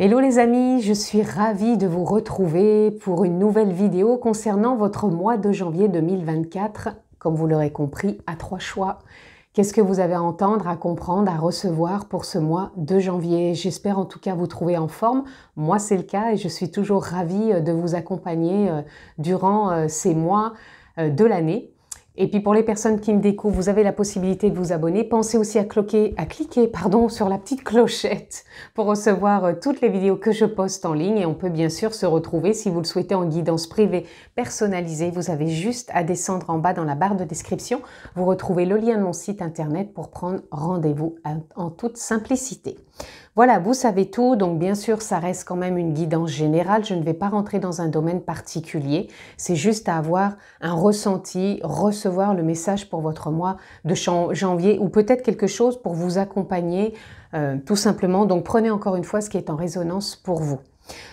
Hello les amis, je suis ravie de vous retrouver pour une nouvelle vidéo concernant votre mois de janvier 2024. Comme vous l'aurez compris, à trois choix. Qu'est-ce que vous avez à entendre, à comprendre, à recevoir pour ce mois de janvier J'espère en tout cas vous trouver en forme. Moi c'est le cas et je suis toujours ravie euh, de vous accompagner euh, durant euh, ces mois de l'année. Et puis pour les personnes qui me découvrent, vous avez la possibilité de vous abonner. Pensez aussi à cliquer, à cliquer pardon, sur la petite clochette pour recevoir euh, toutes les vidéos que je poste en ligne. Et on peut bien sûr se retrouver si vous le souhaitez en guidance privée personnalisée. Vous avez juste à descendre en bas dans la barre de description. Vous retrouvez le lien de mon site internet pour prendre rendez-vous en toute simplicité. Voilà, vous savez tout, donc bien sûr, ça reste quand même une guidance générale. Je ne vais pas rentrer dans un domaine particulier. C'est juste à avoir un ressenti, recevoir le message pour votre mois de janvier ou peut-être quelque chose pour vous accompagner euh, tout simplement. Donc prenez encore une fois ce qui est en résonance pour vous.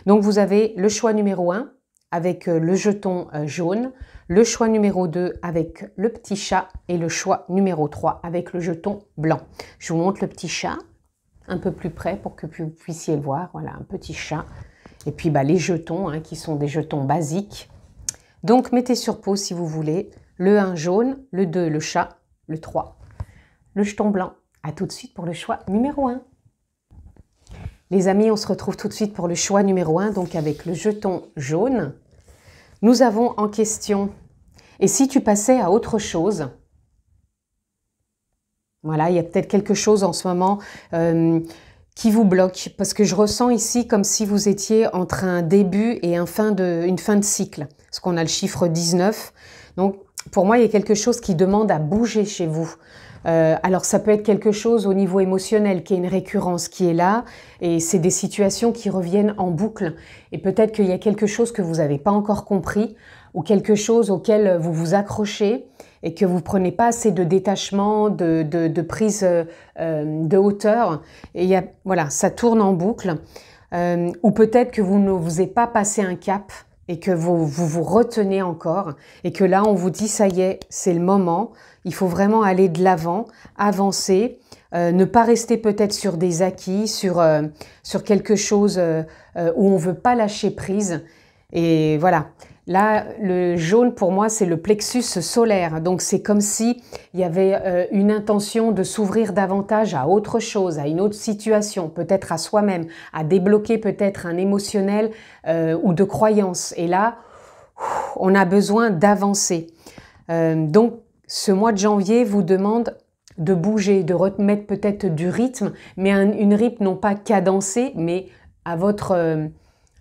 Donc vous avez le choix numéro 1 avec euh, le jeton euh, jaune, le choix numéro 2 avec le petit chat et le choix numéro 3 avec le jeton blanc. Je vous montre le petit chat un peu plus près pour que vous puissiez le voir. Voilà, un petit chat. Et puis bah, les jetons, hein, qui sont des jetons basiques. Donc mettez sur pause si vous voulez. Le 1 jaune, le 2 le chat, le 3 le jeton blanc. A tout de suite pour le choix numéro 1. Les amis, on se retrouve tout de suite pour le choix numéro 1, donc avec le jeton jaune. Nous avons en question, et si tu passais à autre chose, voilà, il y a peut-être quelque chose en ce moment euh, qui vous bloque, parce que je ressens ici comme si vous étiez entre un début et un fin de, une fin de cycle, parce qu'on a le chiffre 19. Donc, pour moi, il y a quelque chose qui demande à bouger chez vous. Euh, alors ça peut être quelque chose au niveau émotionnel qui est une récurrence qui est là et c'est des situations qui reviennent en boucle et peut-être qu'il y a quelque chose que vous n'avez pas encore compris ou quelque chose auquel vous vous accrochez et que vous prenez pas assez de détachement, de, de, prise euh, euh, de hauteur. Et voilà, ça tourne en boucle. Euh, ou peut-être que vous ne vous êtes pas passé un cap et que vous, vous, retenez encore et que là on vous dit ça y est, c'est le moment. Il faut vraiment aller de l'avant, avancer. ne pas rester peut-être sur des acquis, sur, sur quelque chose où on ne veut pas lâcher prise. Et voilà. Là, le jaune pour moi, c'est le plexus solaire. Donc c'est comme si il y avait euh, une intention de s'ouvrir davantage à autre chose, à une autre situation, peut-être à soi-même, à débloquer peut-être un émotionnel euh, ou de croyance. Et là, on a besoin d'avancer. Euh, donc ce mois de janvier vous demande de bouger, de remettre peut-être du rythme, mais une rythme non pas cadencée, mais à votre,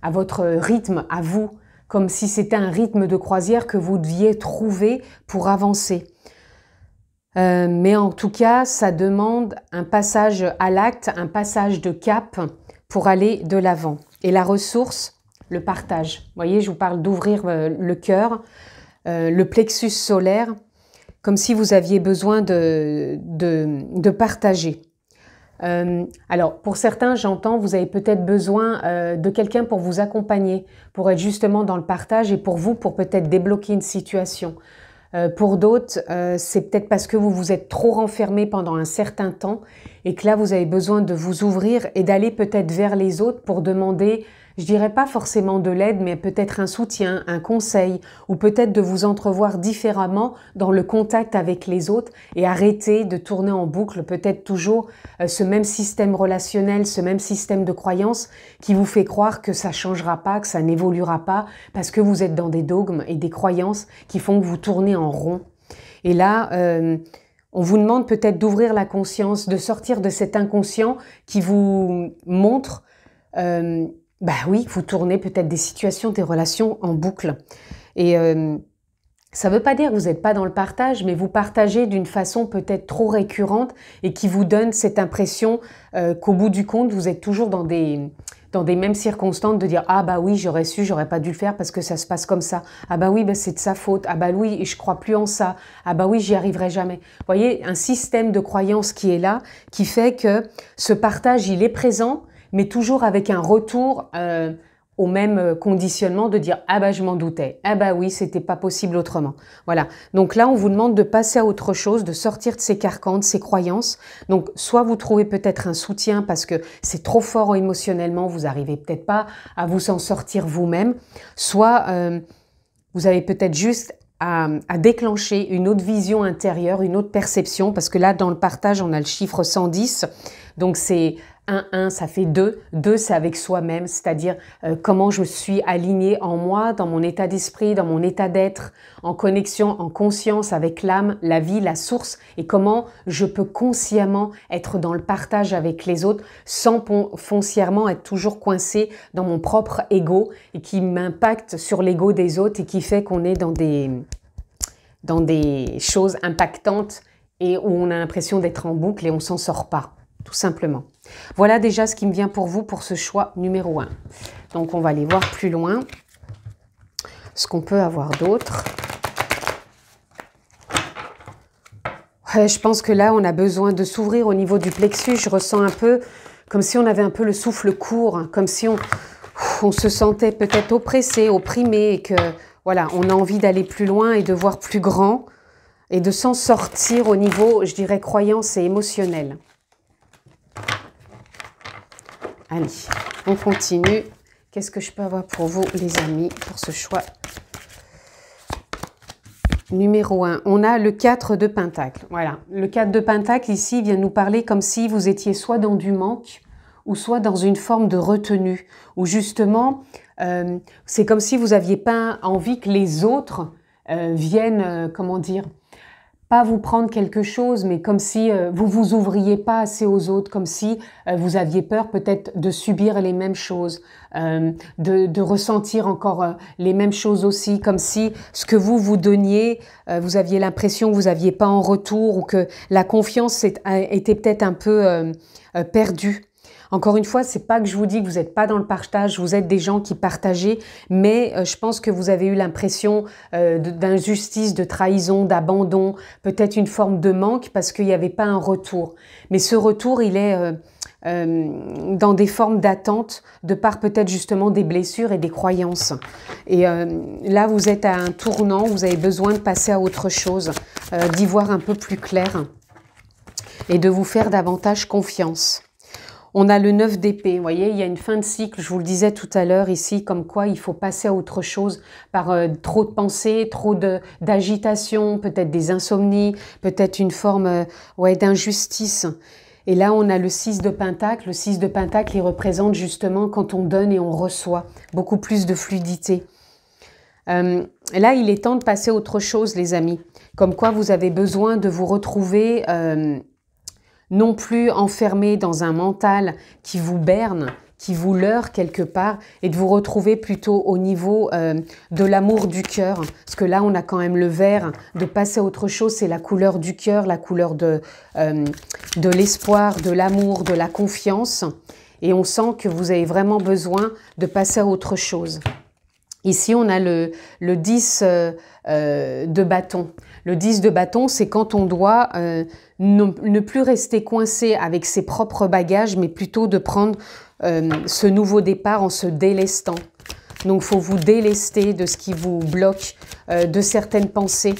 à votre rythme, à vous comme si c'était un rythme de croisière que vous deviez trouver pour avancer. Euh, mais en tout cas, ça demande un passage à l'acte, un passage de cap pour aller de l'avant. Et la ressource, le partage. Vous voyez, je vous parle d'ouvrir euh, le cœur, euh, le plexus solaire, comme si vous aviez besoin de partager. Euh, alors, pour certains, j'entends, vous avez peut-être besoin euh, de quelqu'un pour vous accompagner, pour être justement dans le partage et pour vous, pour peut-être débloquer une situation. Euh, pour d'autres, c'est peut-être parce que vous vous êtes trop renfermé pendant un certain temps et que là, vous avez besoin de vous ouvrir et d'aller peut-être vers les autres pour demander je dirais pas forcément de l'aide, mais peut-être un soutien, un conseil, ou peut-être de vous entrevoir différemment dans le contact avec les autres et arrêter de tourner en boucle peut-être toujours euh, ce même système relationnel, ce même système de croyance qui vous fait croire que ça changera pas, que ça n'évoluera pas, parce que vous êtes dans des dogmes et des croyances qui font que vous tournez en rond. Et là, euh, on vous demande peut-être d'ouvrir la conscience, de sortir de cet inconscient qui vous montre euh, bah oui, vous tournez peut-être des situations, des relations en boucle. Et euh, ça ne veut pas dire que vous n'êtes pas dans le partage, mais vous partagez d'une façon peut-être trop récurrente et qui vous donne cette impression euh, qu'au bout du compte, vous êtes toujours dans des, dans des mêmes circonstances de dire ah bah oui j'aurais su j'aurais pas dû le faire parce que ça se passe comme ça ah bah oui bah c'est de sa faute ah bah oui je crois plus en ça ah bah oui j'y arriverai jamais vous voyez un système de croyance qui est là qui fait que ce partage il est présent mais toujours avec un retour euh, au même euh, conditionnement de dire ah bah je m'en doutais, ah bah oui c'était pas possible autrement. Voilà. Donc là on vous demande de passer à autre chose, de sortir de ces carcans, de ces croyances. Donc soit vous trouvez peut-être un soutien parce que c'est trop fort émotionnellement, vous arrivez peut-être pas à vous en sortir vous-même, soit euh, vous avez peut-être juste à, à, déclencher une autre vision intérieure, une autre perception, parce que là, dans le partage, on a le chiffre 110, donc c'est 1, 1, ça fait 2. 2, c'est avec soi-même, c'est-à-dire euh, comment je suis aligné en moi, dans mon état d'esprit, dans mon état d'être, en connexion, en conscience avec l'âme, la vie, la source, et comment je peux consciemment être dans le partage avec les autres sans foncièrement être toujours coincé dans mon propre ego et qui m'impacte sur l'ego des autres et qui fait qu'on est dans des, choses impactantes et où on a l'impression d'être en boucle et on s'en sort pas, tout simplement. Voilà déjà ce qui me vient pour vous pour ce choix numéro 1. Donc on va aller voir plus loin ce qu'on peut avoir d'autre. je pense que là, on a besoin de s'ouvrir au niveau du plexus. Je ressens un peu comme si on avait un peu le souffle court, hein, comme si on, se sentait peut-être oppressé, opprimé et que voilà, on a envie d'aller plus loin et de voir plus grand et de s'en sortir au niveau, je dirais, croyance et émotionnel. Allez, on continue. Qu'est-ce que je peux avoir pour vous, les amis, pour ce choix Numéro 1, on a le 4 de Pentacle. Voilà, le 4 de Pentacle ici vient nous parler comme si vous étiez soit dans du manque ou soit dans une forme de retenue, ou justement, euh, c'est comme si vous n'aviez pas envie que les autres euh, viennent, euh, comment dire, pas vous prendre quelque chose, mais comme si euh, vous vous ouvriez pas assez aux autres, comme si euh, vous aviez peur peut-être de subir les mêmes choses, euh, de, ressentir encore les mêmes choses aussi, comme si ce que vous vous donniez, vous aviez l'impression que vous aviez pas en retour ou que la confiance était peut-être un peu perdue. Encore une fois, c'est pas que je vous dis que vous n'êtes pas dans le partage, vous êtes des gens qui partagez, mais euh, je pense que vous avez eu l'impression euh, d'injustice, de trahison, d'abandon, peut-être une forme de manque parce qu'il n'y avait pas un retour. Mais ce retour, il est euh, dans des formes d'attente de part peut-être justement des blessures et des croyances. Et là, vous êtes à un tournant, vous avez besoin de passer à autre chose, d'y voir un peu plus clair et de vous faire davantage confiance. On a le 9 d'épée, vous voyez, il y a une fin de cycle, je vous le disais tout à l'heure ici, comme quoi il faut passer à autre chose par euh, trop de pensées, trop d'agitation, peut-être des insomnies, peut-être une forme euh, ouais, d'injustice. Et là, on a le 6 de Pentacle. Le 6 de Pentacle, il représente justement quand on donne et on reçoit, beaucoup plus de fluidité. Euh, là, il est temps de passer à autre chose, les amis. Comme quoi, vous avez besoin de vous retrouver non plus enfermé dans un mental qui vous berne, qui vous leurre quelque part, et de vous retrouver plutôt au niveau euh, de l'amour du cœur. Parce que là, on a quand même le vert, de passer à autre chose, c'est la couleur du cœur, la couleur euh, de, l'espoir, de l'amour, de la confiance. Et on sent que vous avez vraiment besoin de passer à autre chose. Ici, on a le, le 10 euh, de bâton. Le 10 de bâton, c'est quand on doit euh, ne, plus rester coincé avec ses propres bagages, mais plutôt de prendre euh, ce nouveau départ en se délestant. Donc, faut vous délester de ce qui vous bloque, euh, de certaines pensées.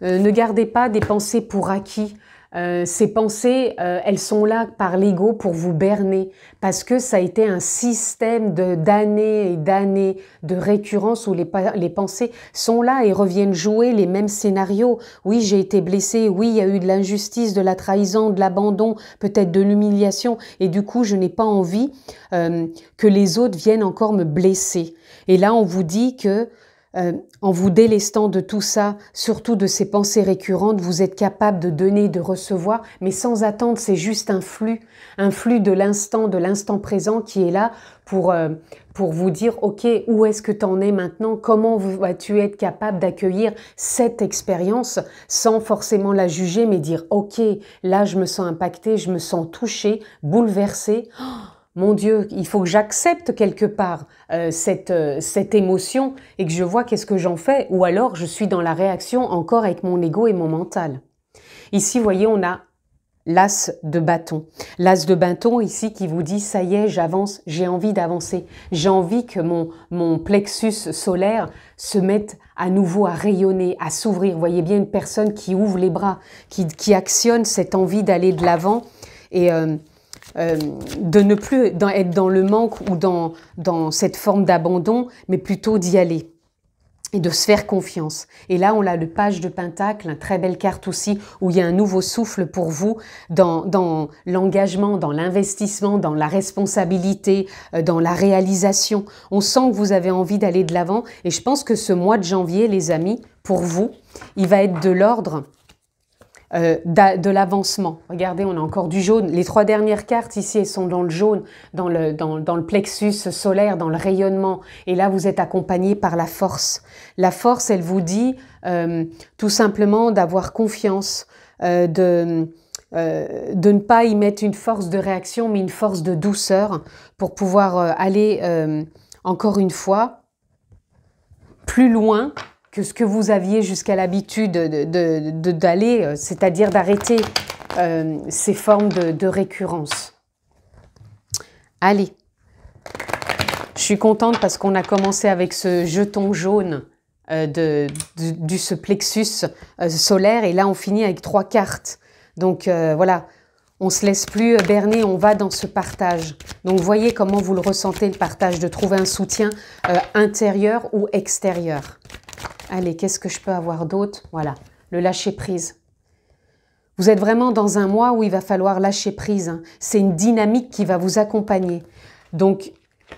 ne gardez pas des pensées pour acquis. Euh, ces pensées, euh, elles sont là par l'ego pour vous berner, parce que ça a été un système de d'années et d'années de récurrence où les, les, pensées sont là et reviennent jouer les mêmes scénarios. Oui, j'ai été blessé, oui, il y a eu de l'injustice, de la trahison, de l'abandon, peut-être de l'humiliation, et du coup, je n'ai pas envie euh, que les autres viennent encore me blesser. Et là, on vous dit que euh, en vous délestant de tout ça, surtout de ces pensées récurrentes, vous êtes capable de donner, de recevoir, mais sans attendre, c'est juste un flux, un flux de l'instant, de l'instant présent qui est là pour, euh, pour vous dire, OK, où est-ce que tu en es maintenant Comment vas-tu être capable d'accueillir cette expérience sans forcément la juger, mais dire, OK, là, je me sens impacté, je me sens touché, bouleversé. Oh mon Dieu, il faut que j'accepte quelque part euh, cette, euh, cette émotion et que je vois qu'est-ce que j'en fais, ou alors je suis dans la réaction encore avec mon ego et mon mental. Ici, vous voyez, on a l'as de bâton. L'as de bâton ici qui vous dit ça y est, j'avance, j'ai envie d'avancer. J'ai envie que mon, mon plexus solaire se mette à nouveau à rayonner, à s'ouvrir. Vous voyez bien une personne qui ouvre les bras, qui, actionne cette envie d'aller de l'avant et euh, euh, de ne plus être dans le manque ou dans, dans cette forme d'abandon, mais plutôt d'y aller et de se faire confiance. Et là, on a le page de Pentacle, une très belle carte aussi, où il y a un nouveau souffle pour vous dans, dans l'engagement, dans l'investissement, dans la responsabilité, euh, dans la réalisation. On sent que vous avez envie d'aller de l'avant. Et je pense que ce mois de janvier, les amis, pour vous, il va être de l'ordre euh, de l'avancement. Regardez, on a encore du jaune. Les trois dernières cartes ici, elles sont dans le jaune, dans le, dans, le plexus solaire, dans le rayonnement. Et là, vous êtes accompagné par la force. La force, elle vous dit euh, tout simplement d'avoir confiance, euh, de, de ne pas y mettre une force de réaction, mais une force de douceur pour pouvoir aller, encore une fois, plus loin que ce que vous aviez jusqu'à l'habitude d'aller, de, de, euh, c'est-à-dire d'arrêter euh, ces formes de, récurrence. Allez, je suis contente parce qu'on a commencé avec ce jeton jaune euh, de, du ce plexus solaire et là on finit avec trois cartes. Donc voilà, on se laisse plus berner, on va dans ce partage. Donc voyez comment vous le ressentez, le partage, de trouver un soutien intérieur ou extérieur. Allez, qu'est-ce que je peux avoir d'autre Voilà, le lâcher prise. Vous êtes vraiment dans un mois où il va falloir lâcher prise. Hein. C'est une dynamique qui va vous accompagner. Donc,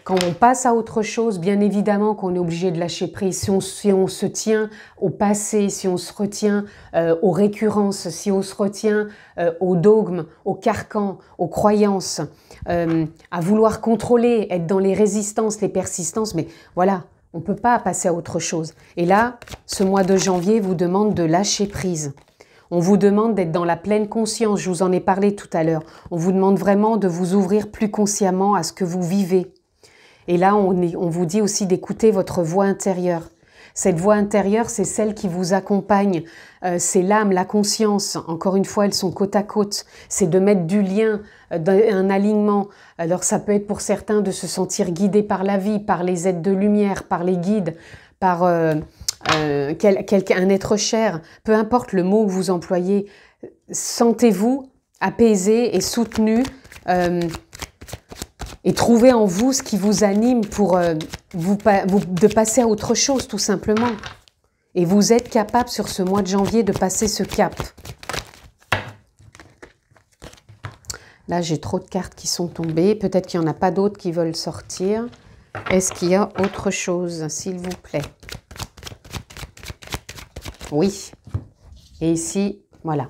quand on passe à autre chose, bien évidemment qu'on est obligé de lâcher prise. Si on, se tient au passé, si on se retient euh, aux récurrences, si on se retient euh, aux dogmes, aux carcans, aux croyances, euh, à vouloir contrôler, être dans les résistances, les persistances, mais voilà, on ne peut pas passer à autre chose. Et là, ce mois de janvier vous demande de lâcher prise. On vous demande d'être dans la pleine conscience, je vous en ai parlé tout à l'heure. On vous demande vraiment de vous ouvrir plus consciemment à ce que vous vivez. Et là, on, on vous dit aussi d'écouter votre voix intérieure. Cette voix intérieure, c'est celle qui vous accompagne. Euh, c'est l'âme, la conscience. Encore une fois, elles sont côte à côte. C'est de mettre du lien, euh, un alignement. Alors ça peut être pour certains de se sentir guidé par la vie, par les aides de lumière, par les guides, par euh, un être cher. Peu importe le mot que vous employez, sentez-vous apaisé et soutenu et trouvez en vous ce qui vous anime pour euh, vous, vous, de passer à autre chose tout simplement. Et vous êtes capable sur ce mois de janvier de passer ce cap. Là, j'ai trop de cartes qui sont tombées. Peut-être qu'il n'y en a pas d'autres qui veulent sortir. Est-ce qu'il y a autre chose, s'il vous plaît Oui. Et ici, voilà.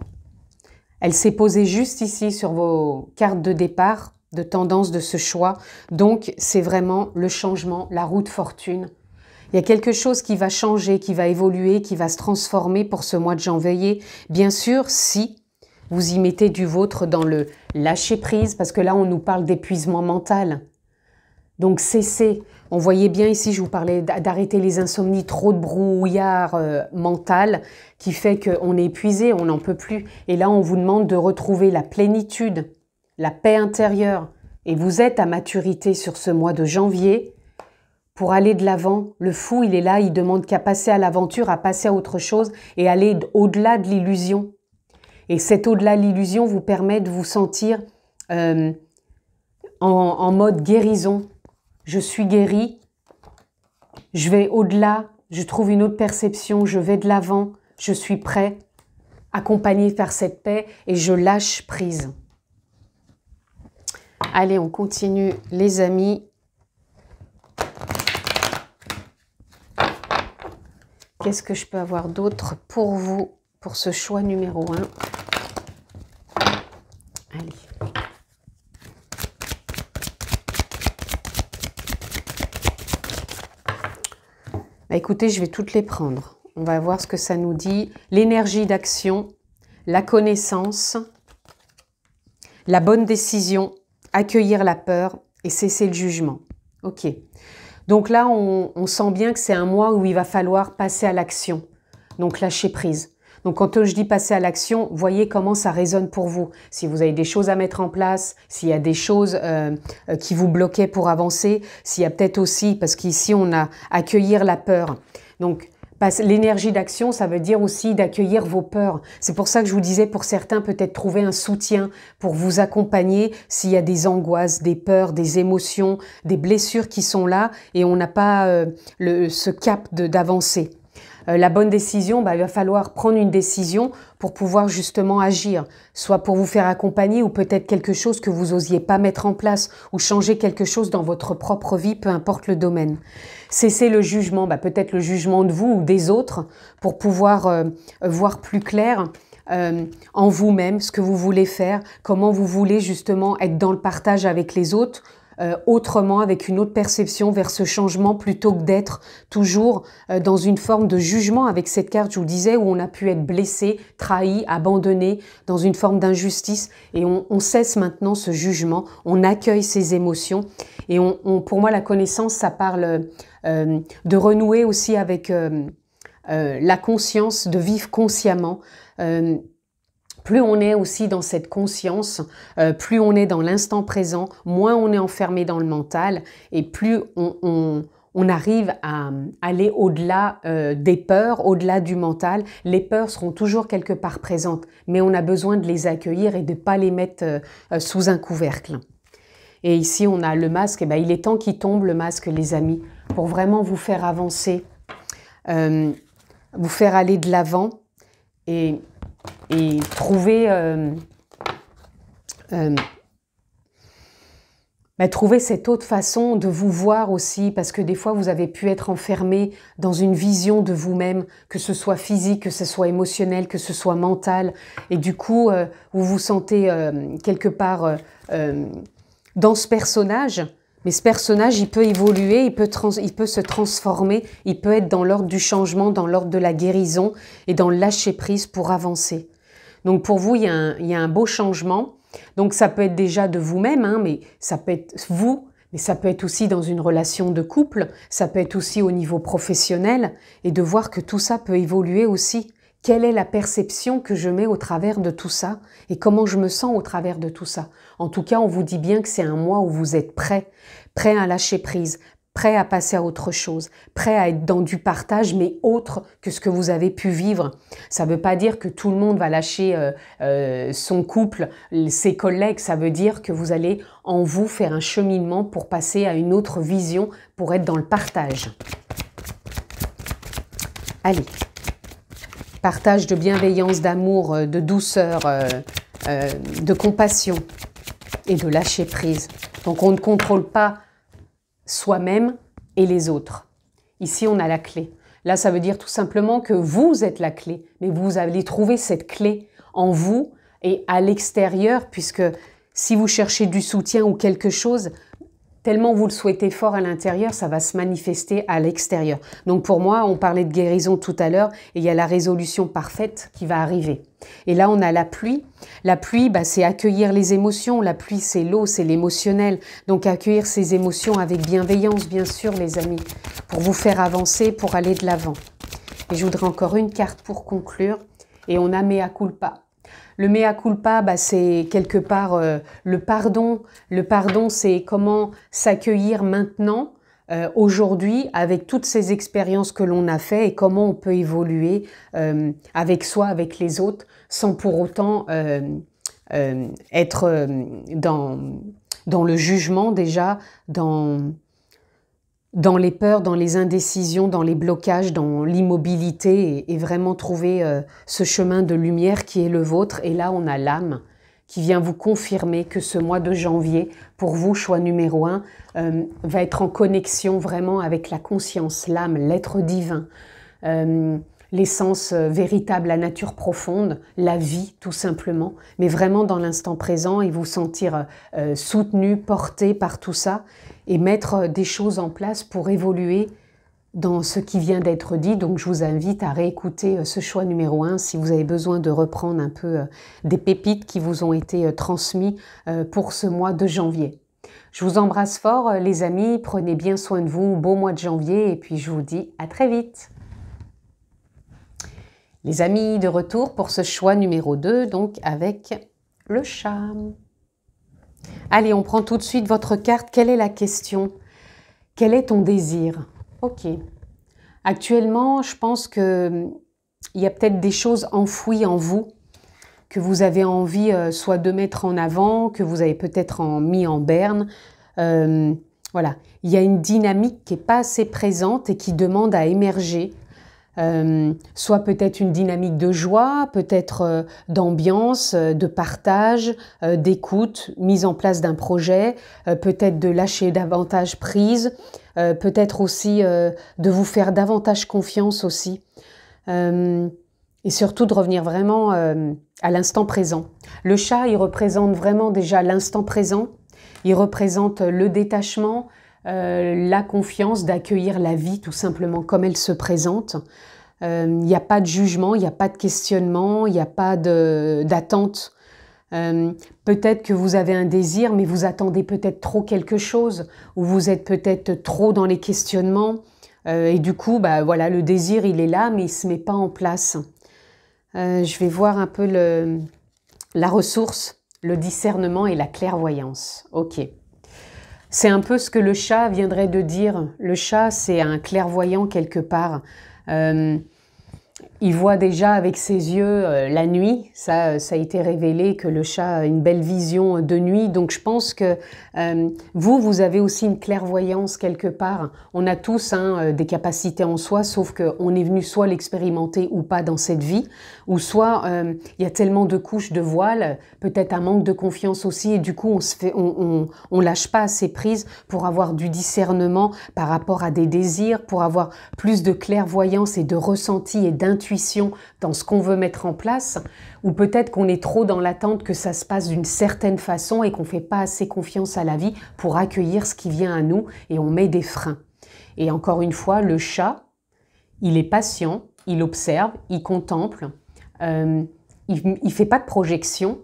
Elle s'est posée juste ici sur vos cartes de départ de tendance de ce choix. Donc, c'est vraiment le changement, la route fortune. Il y a quelque chose qui va changer, qui va évoluer, qui va se transformer pour ce mois de janvier. Bien sûr, si vous y mettez du vôtre dans le lâcher prise, parce que là, on nous parle d'épuisement mental. Donc cessez. On voyait bien ici, je vous parlais d'arrêter les insomnies, trop de brouillard euh, mental qui fait qu'on est épuisé, on n'en peut plus. Et là, on vous demande de retrouver la plénitude, la paix intérieure et vous êtes à maturité sur ce mois de janvier, pour aller de l'avant, le fou, il est là, il demande qu'à passer à l'aventure, à passer à autre chose et aller au-delà de l'illusion. Et cet au-delà de l'illusion vous permet de vous sentir euh, en, en mode guérison. Je suis guéri, je vais au-delà, je trouve une autre perception, je vais de l'avant, je suis prêt, accompagné par cette paix et je lâche prise. Allez, on continue les amis. Qu'est-ce que je peux avoir d'autre pour vous, pour ce choix numéro 1 Allez. Bah, écoutez, je vais toutes les prendre. On va voir ce que ça nous dit. L'énergie d'action, la connaissance, la bonne décision, accueillir la peur et cesser le jugement. Ok. Donc là, on, sent bien que c'est un mois où il va falloir passer à l'action, donc lâcher prise. Donc quand je dis passer à l'action, voyez comment ça résonne pour vous. Si vous avez des choses à mettre en place, s'il y a des choses euh, euh, qui vous bloquaient pour avancer, s'il y a peut-être aussi, parce qu'ici on a accueillir la peur. Donc L'énergie d'action, ça veut dire aussi d'accueillir vos peurs. C'est pour ça que je vous disais, pour certains, peut-être trouver un soutien pour vous accompagner s'il y a des angoisses, des peurs, des émotions, des blessures qui sont là et on n'a pas euh, ce cap d'avancer. Euh, la bonne décision, bah, il va falloir prendre une décision pour pouvoir justement agir, soit pour vous faire accompagner ou peut-être quelque chose que vous osiez pas mettre en place ou changer quelque chose dans votre propre vie, peu importe le domaine. Cessez le jugement, bah, peut-être le jugement de vous ou des autres pour pouvoir euh, voir plus clair. Euh, en vous-même, ce que vous voulez faire, comment vous voulez justement être dans le partage avec les autres, euh, autrement, avec une autre perception vers ce changement, plutôt que d'être toujours euh, dans une forme de jugement avec cette carte, je vous disais, où on a pu être blessé, trahi, abandonné, dans une forme d'injustice. Et on, cesse maintenant ce jugement, on accueille ces émotions. Et on, pour moi, la connaissance, ça parle euh, de renouer aussi avec la conscience, de vivre consciemment plus on est aussi dans cette conscience, euh, plus on est dans l'instant présent, moins on est enfermé dans le mental et plus on, arrive à aller au-delà euh, des peurs, au-delà du mental. Les peurs seront toujours quelque part présentes, mais on a besoin de les accueillir et de ne pas les mettre euh, sous un couvercle. Et ici, on a le masque. Et eh ben, il est temps qu'il tombe le masque, les amis, pour vraiment vous faire avancer, vous faire aller de l'avant. Et et trouver, euh, euh, bah, trouver cette autre façon de vous voir aussi, parce que des fois vous avez pu être enfermé dans une vision de vous-même, que ce soit physique, que ce soit émotionnel, que ce soit mental, et du coup euh, vous vous sentez quelque part dans ce personnage. Mais ce personnage, il peut évoluer, il peut, il peut se transformer, il peut être dans l'ordre du changement, dans l'ordre de la guérison et dans le lâcher prise pour avancer. Donc pour vous, il y, a un, beau changement. Donc ça peut être déjà de vous-même, hein, mais ça peut être vous, mais ça peut être aussi dans une relation de couple, ça peut être aussi au niveau professionnel, et de voir que tout ça peut évoluer aussi. Quelle est la perception que je mets au travers de tout ça et comment je me sens au travers de tout ça En tout cas, on vous dit bien que c'est un mois où vous êtes prêt, prêt à lâcher prise, prêt à passer à autre chose, prêt à être dans du partage, mais autre que ce que vous avez pu vivre. Ça ne veut pas dire que tout le monde va lâcher euh, euh, son couple, ses collègues, ça veut dire que vous allez en vous faire un cheminement pour passer à une autre vision, pour être dans le partage. Allez, partage de bienveillance, d'amour, euh, de douceur, de compassion et de lâcher prise. Donc on ne contrôle pas soi-même et les autres. Ici, on a la clé. Là, ça veut dire tout simplement que vous êtes la clé, mais vous allez trouver cette clé en vous et à l'extérieur, puisque si vous cherchez du soutien ou quelque chose, tellement vous le souhaitez fort à l'intérieur, ça va se manifester à l'extérieur. Donc pour moi, on parlait de guérison tout à l'heure et il y a la résolution parfaite qui va arriver. Et là, on a la pluie. La pluie, bah, c'est accueillir les émotions. La pluie, c'est l'eau, c'est l'émotionnel. Donc accueillir ces émotions avec bienveillance, bien sûr, les amis, pour vous faire avancer, pour aller de l'avant. Et je voudrais encore une carte pour conclure. Et on a mea culpa. Le mea culpa, bah, c'est quelque part euh, le pardon. Le pardon, c'est comment s'accueillir maintenant, euh, aujourd'hui, avec toutes ces expériences que l'on a fait et comment on peut évoluer euh, avec soi, avec les autres, sans pour autant être dans, dans le jugement déjà, dans dans les peurs, dans les indécisions, dans les blocages, dans l'immobilité et, vraiment trouver euh, ce chemin de lumière qui est le vôtre. Et là, on a l'âme qui vient vous confirmer que ce mois de janvier, pour vous, choix numéro un, euh, va être en connexion vraiment avec la conscience, l'âme, l'être divin. Euh, l'essence euh, véritable, la nature profonde, la vie tout simplement, mais vraiment dans l'instant présent et vous sentir euh, euh, soutenu, porté par tout ça et mettre des choses en place pour évoluer dans ce qui vient d'être dit. Donc je vous invite à réécouter ce choix numéro 1 si vous avez besoin de reprendre un peu des pépites qui vous ont été transmises pour ce mois de janvier. Je vous embrasse fort les amis, prenez bien soin de vous, beau mois de janvier et puis je vous dis à très vite. Les amis de retour pour ce choix numéro 2, donc avec le chat. Allez, on prend tout de suite votre carte. Quelle est la question Quel est ton désir Ok. Actuellement, je pense qu'il hum, y a peut-être des choses enfouies en vous que vous avez envie euh, soit de mettre en avant, que vous avez peut-être mis en berne. Hum, voilà, il y a une dynamique qui n'est pas assez présente et qui demande à émerger euh, soit peut-être une dynamique de joie, peut-être euh, d'ambiance, euh, de partage, d'écoute, mise en place d'un projet, peut-être de lâcher davantage prise, peut-être aussi de vous faire davantage confiance aussi. et surtout de revenir vraiment à l'instant présent. Le chat, il représente vraiment déjà l'instant présent, il représente le détachement, euh, la confiance d'accueillir la vie tout simplement comme elle se présente. Il euh, n'y a pas de jugement, il n'y a pas de questionnement, il n'y a pas d'attente. Euh, peut-être que vous avez un désir, mais vous attendez peut-être trop quelque chose, ou vous êtes peut-être trop dans les questionnements, et du coup, bah voilà, le désir il est là, mais il se met pas en place. je vais voir un peu la ressource, le discernement et la clairvoyance. Ok. C'est un peu ce que le chat viendrait de dire. Le chat, c'est un clairvoyant quelque part. Euh, il voit déjà avec ses yeux euh, la nuit. Ça, euh, ça a été révélé que le chat a une belle vision euh, de nuit. Donc je pense que vous, vous avez aussi une clairvoyance quelque part. On a tous hein, des capacités en soi, sauf qu'on est venu soit l'expérimenter ou pas dans cette vie, ou soit il y a tellement de couches de voile, peut-être un manque de confiance aussi, et du coup on se fait, on, lâche pas assez prise pour avoir du discernement par rapport à des désirs, pour avoir plus de clairvoyance et de ressenti et d'intuition dans ce qu'on veut mettre en place, ou peut-être qu'on est trop dans l'attente que ça se passe d'une certaine façon et qu'on ne fait pas assez confiance à la vie pour accueillir ce qui vient à nous et on met des freins. Et encore une fois, le chat, il est patient, il observe, il contemple, euh, il ne fait pas de projection,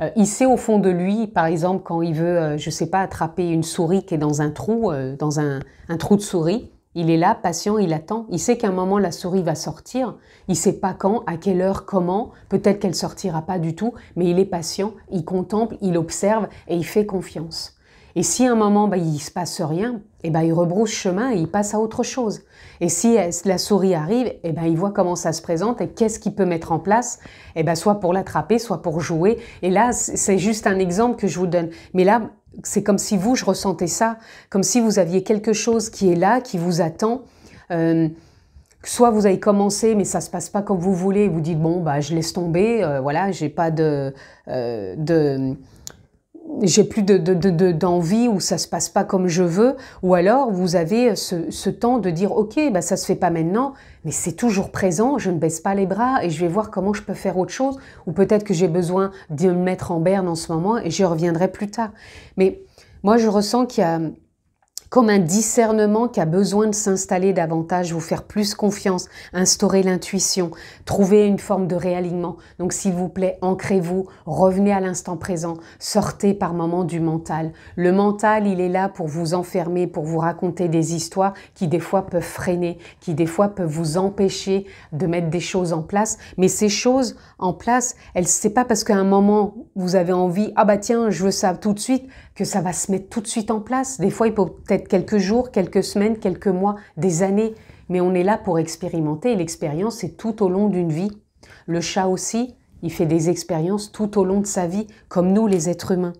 euh, il sait au fond de lui, par exemple, quand il veut, euh, je sais pas, attraper une souris qui est dans un trou, dans un trou de souris, il est là, patient, il attend. Il sait qu'à un moment la souris va sortir. Il sait pas quand, à quelle heure, comment. Peut-être qu'elle sortira pas du tout, mais il est patient, il contemple, il observe et il fait confiance. Et si à un moment bah, il se passe rien, et eh ben bah, il rebrousse chemin et il passe à autre chose. Et si euh, la souris arrive, et eh ben bah, il voit comment ça se présente et qu'est-ce qu'il peut mettre en place, et eh ben bah, soit pour l'attraper, soit pour jouer. Et là c'est juste un exemple que je vous donne. Mais là c'est comme si vous, je ressentais ça, comme si vous aviez quelque chose qui est là, qui vous attend. Euh, soit vous avez commencé, mais ça se passe pas comme vous voulez, vous dites bon bah je laisse tomber, euh, voilà, j'ai pas de, euh, de j'ai plus de, de, de, ou ça se passe pas comme je veux, ou alors vous avez ce, temps de dire ok, bah ça se fait pas maintenant, mais c'est toujours présent, je ne baisse pas les bras et je vais voir comment je peux faire autre chose, ou peut-être que j'ai besoin de me mettre en berne en ce moment et j'y reviendrai plus tard. Mais moi je ressens qu'il y a comme un discernement qui a besoin de s'installer davantage, vous faire plus confiance, instaurer l'intuition, trouver une forme de réalignement. Donc s'il vous plaît, ancrez-vous, revenez à l'instant présent, sortez par moments du mental. Le mental, il est là pour vous enfermer, pour vous raconter des histoires qui des fois peuvent freiner, qui des fois peuvent vous empêcher de mettre des choses en place. Mais ces choses en place, elles, c'est pas parce qu'à un moment vous avez envie, ah bah tiens, je veux ça tout de suite, que ça va se mettre tout de suite en place. Des fois, il peut peut-être quelques jours, quelques semaines, quelques mois, des années. Mais on est là pour expérimenter et l'expérience, c'est tout au long d'une vie. Le chat aussi, il fait des expériences tout au long de sa vie, comme nous les êtres humains.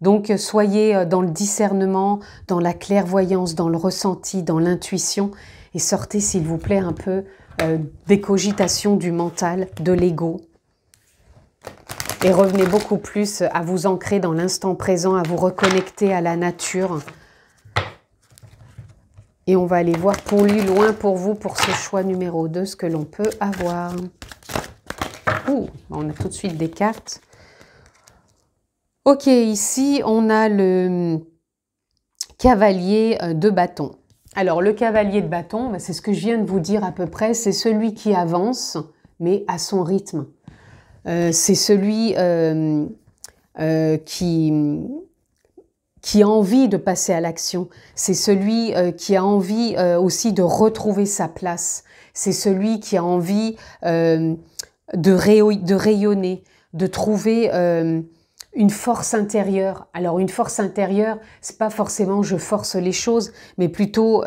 Donc euh, soyez euh, dans le discernement, dans la clairvoyance, dans le ressenti, dans l'intuition, et sortez s'il vous plaît un peu euh, des cogitations du mental, de l'ego, et revenez beaucoup plus à vous ancrer dans l'instant présent, à vous reconnecter à la nature. Et on va aller voir pour lui, loin pour vous, pour ce choix numéro 2, ce que l'on peut avoir. Ouh, on a tout de suite des cartes. Ok, ici, on a le cavalier euh, de bâton. Alors, le cavalier de bâton, ben, c'est ce que je viens de vous dire à peu près, c'est celui qui avance, mais à son rythme. Euh, c'est celui euh, euh, qui, qui a envie de passer à l'action, c'est celui qui a envie aussi de retrouver sa place, c'est celui qui a envie de, de, rayonner, de trouver une force intérieure. Alors une force intérieure, c'est pas forcément je force les choses, mais plutôt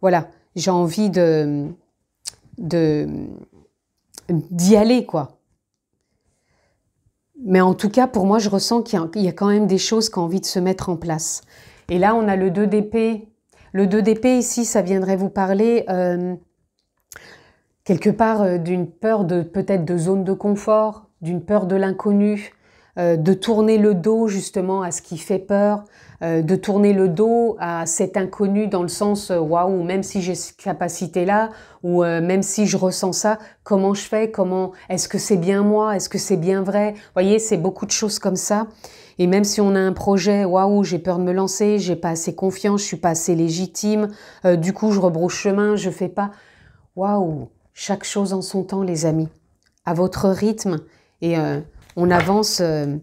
voilà, j'ai envie de d'y aller quoi. Mais en tout cas, pour moi, je ressens qu'il y, a quand même des choses qui ont envie de se mettre en place. Et là, on a le 2 d'épée. Le 2 d'épée, ici, ça viendrait vous parler euh, quelque part euh, d'une peur de peut-être de zone de confort, d'une peur de l'inconnu, euh, de tourner le dos justement à ce qui fait peur, euh, de tourner le dos à cet inconnu dans le sens euh, waouh, même si j'ai cette capacité là ou même si je ressens ça, comment je fais Comment est-ce que c'est bien moi Est-ce que c'est bien vrai Vous voyez, c'est beaucoup de choses comme ça. Et même si on a un projet, waouh, j'ai peur de me lancer, j'ai pas assez confiance, je suis pas assez légitime, du coup je rebrouche chemin, je fais pas. Waouh, chaque chose en son temps, les amis, à votre rythme et on avance euh,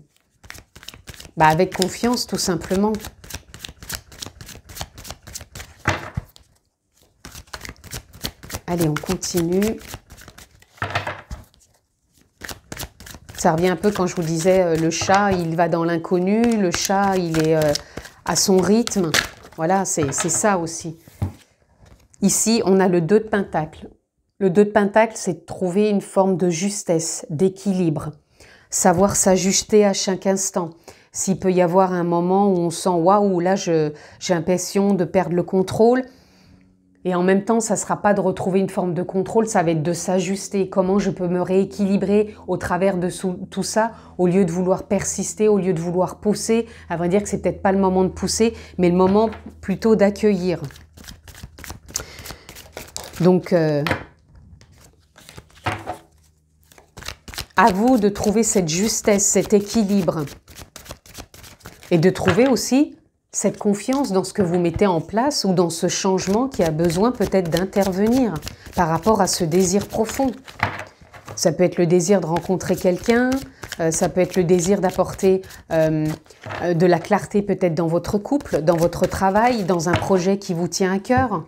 bah, avec confiance tout simplement. Allez, on continue. Ça revient un peu quand je vous disais, euh, le chat, il va dans l'inconnu, le chat, il est euh, à son rythme. Voilà, c'est ça aussi. Ici, on a le 2 de Pentacle. Le 2 de Pentacle, c'est de trouver une forme de justesse, d'équilibre savoir s'ajuster à chaque instant. S'il peut y avoir un moment où on sent waouh, là j'ai l'impression de perdre le contrôle. Et en même temps, ça ne sera pas de retrouver une forme de contrôle, ça va être de s'ajuster. Comment je peux me rééquilibrer au travers de tout ça, au lieu de vouloir persister, au lieu de vouloir pousser. À vrai dire que c'est peut-être pas le moment de pousser, mais le moment plutôt d'accueillir. Donc, euh, À vous de trouver cette justesse, cet équilibre et de trouver aussi cette confiance dans ce que vous mettez en place ou dans ce changement qui a besoin peut-être d'intervenir par rapport à ce désir profond. Ça peut être le désir de rencontrer quelqu'un, euh, ça peut être le désir d'apporter euh, euh, de la clarté peut-être dans votre couple, dans votre travail, dans un projet qui vous tient à cœur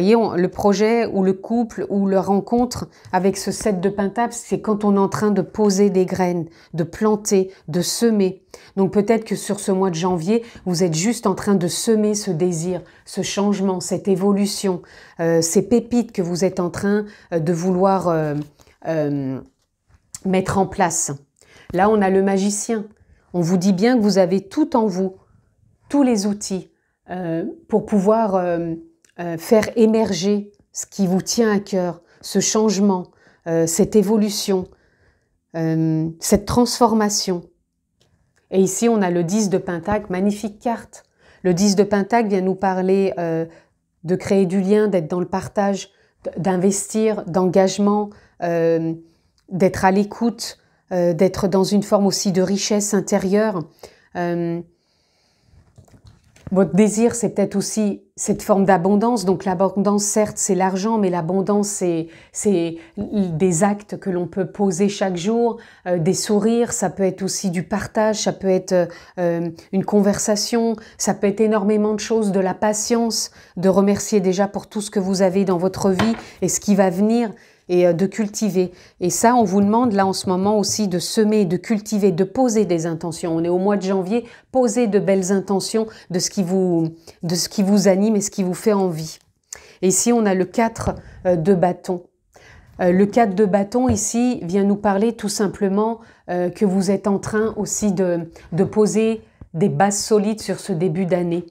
voyez, le projet ou le couple ou la rencontre avec ce set de pentacles, c'est quand on est en train de poser des graines, de planter, de semer. Donc peut-être que sur ce mois de janvier, vous êtes juste en train de semer ce désir, ce changement, cette évolution, euh, ces pépites que vous êtes en train euh, de vouloir euh, mettre en place. Là, on a le magicien. On vous dit bien que vous avez tout en vous, tous les outils pour pouvoir euh, faire émerger ce qui vous tient à cœur, ce changement, euh, cette évolution, euh, cette transformation. Et ici, on a le 10 de Pentacle, magnifique carte. Le 10 de Pentacle vient nous parler de créer du lien, d'être dans le partage, d'investir, d'engagement, d'être à l'écoute, d'être dans une forme aussi de richesse intérieure. Votre désir, c'est peut-être aussi cette forme d'abondance. Donc l'abondance, certes, c'est l'argent, mais l'abondance, c'est des actes que l'on peut poser chaque jour, euh, des sourires, ça peut être aussi du partage, ça peut être euh, une conversation, ça peut être énormément de choses, de la patience, de remercier déjà pour tout ce que vous avez dans votre vie et ce qui va venir et euh, de cultiver. Et ça, on vous demande là en ce moment aussi de semer, de cultiver, de poser des intentions. On est au mois de janvier, posez de belles intentions de ce qui vous, de ce qui vous anime et ce qui vous fait envie. Et ici, on a le 4 euh, de bâton. Euh, le 4 de bâton ici vient nous parler tout simplement que vous êtes en train aussi de, poser des bases solides sur ce début d'année.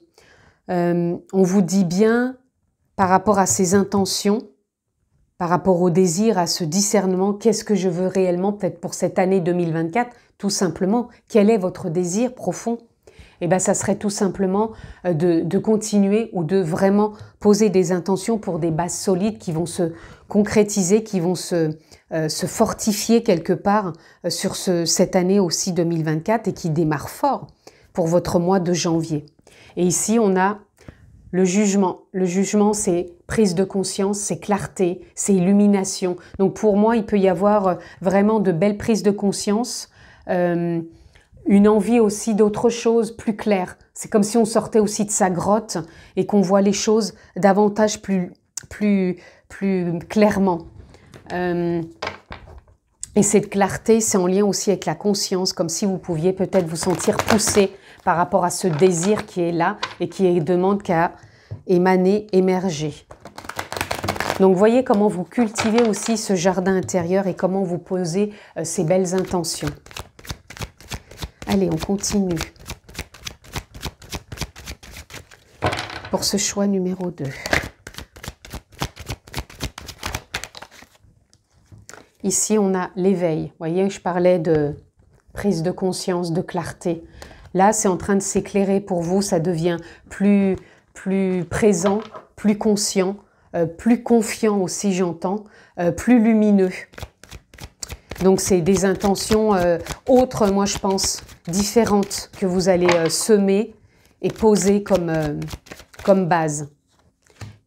on vous dit bien par rapport à ces intentions par rapport au désir, à ce discernement, qu'est-ce que je veux réellement peut-être pour cette année 2024 Tout simplement, quel est votre désir profond Eh bien, ça serait tout simplement euh, de, continuer ou de vraiment poser des intentions pour des bases solides qui vont se concrétiser, qui vont se, euh, se fortifier quelque part euh, sur ce, cette année aussi 2024 et qui démarre fort pour votre mois de janvier. Et ici, on a le jugement. Le jugement, c'est prise de conscience, c'est clarté, c'est illumination. Donc pour moi, il peut y avoir euh, vraiment de belles prises de conscience, euh, une envie aussi d'autre chose plus claire. C'est comme si on sortait aussi de sa grotte et qu'on voit les choses davantage plus, plus, plus clairement. Euh, et cette clarté, c'est en lien aussi avec la conscience, comme si vous pouviez peut-être vous sentir poussé par rapport à ce désir qui est là et qui demande qu'à émaner, émerger. Donc voyez comment vous cultivez aussi ce jardin intérieur et comment vous posez euh, ces belles intentions. Allez, on continue. Pour ce choix numéro 2. Ici, on a l'éveil. Vous voyez, je parlais de prise de conscience, de clarté. Là, c'est en train de s'éclairer pour vous, ça devient plus, plus présent, plus conscient, euh, plus confiant aussi j'entends, euh, plus lumineux. Donc c'est des intentions euh, autres, moi je pense, différentes que vous allez semer et poser comme, comme base.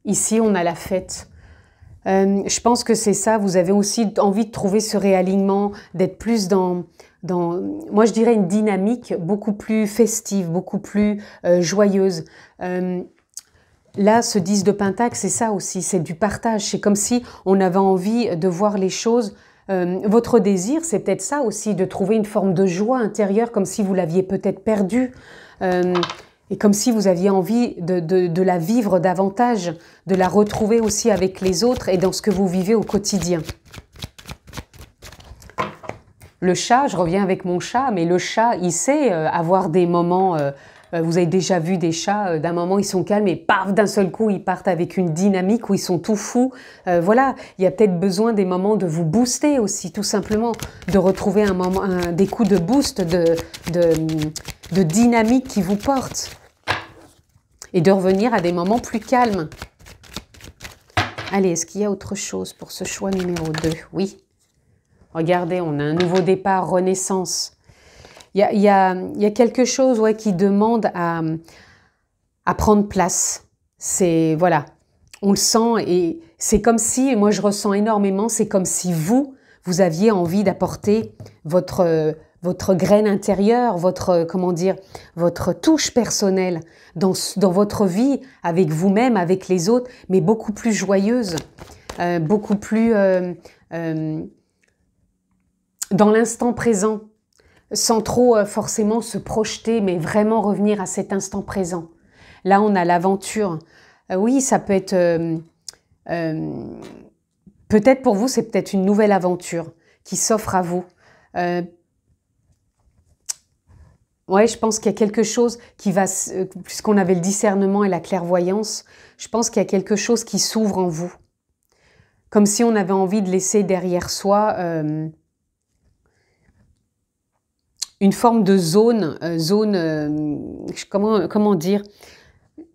Ici on a la fête. je pense que c'est ça, vous avez aussi envie de trouver ce réalignement, d'être plus dans, dans, moi je dirais, une dynamique beaucoup plus festive, beaucoup plus joyeuse. Là, ce 10 de Pentacle, c'est ça aussi, c'est du partage. C'est comme si on avait envie de voir les choses. Euh, votre désir, c'est peut-être ça aussi, de trouver une forme de joie intérieure, comme si vous l'aviez peut-être perdue. Euh, et comme si vous aviez envie de, la vivre davantage, de la retrouver aussi avec les autres et dans ce que vous vivez au quotidien. Le chat, je reviens avec mon chat, mais le chat, il sait euh, avoir des moments euh, vous avez déjà vu des chats, euh, d'un moment ils sont calmes et paf, d'un seul coup ils partent avec une dynamique où ils sont tout fous. Euh, voilà, il y a peut-être besoin des moments de vous booster aussi, tout simplement, de retrouver un moment, des coups de boost, de, dynamique qui vous porte. Et de revenir à des moments plus calmes. Allez, est-ce qu'il y a autre chose pour ce choix numéro 2 Oui. Regardez, on a un nouveau départ, renaissance. Il y, a, quelque chose qui demande à, prendre place. C'est voilà, on le sent et c'est comme si, moi je ressens énormément, c'est comme si vous, vous aviez envie d'apporter votre votre graine intérieure, votre comment dire, votre touche personnelle dans, dans votre vie avec vous-même, avec les autres, mais beaucoup plus joyeuse, euh, beaucoup plus euh, euh, dans l'instant présent sans trop euh, forcément se projeter, mais vraiment revenir à cet instant présent. Là, on a l'aventure. Euh, oui, ça peut être... Euh, peut-être pour vous, c'est peut-être une nouvelle aventure qui s'offre à vous. Euh, ouais, je pense qu'il y a quelque chose qui va... Puisqu'on avait le discernement et la clairvoyance, je pense qu'il y a quelque chose qui s'ouvre en vous. Comme si on avait envie de laisser derrière soi une forme de zone, euh, zone, euh, comment, dire,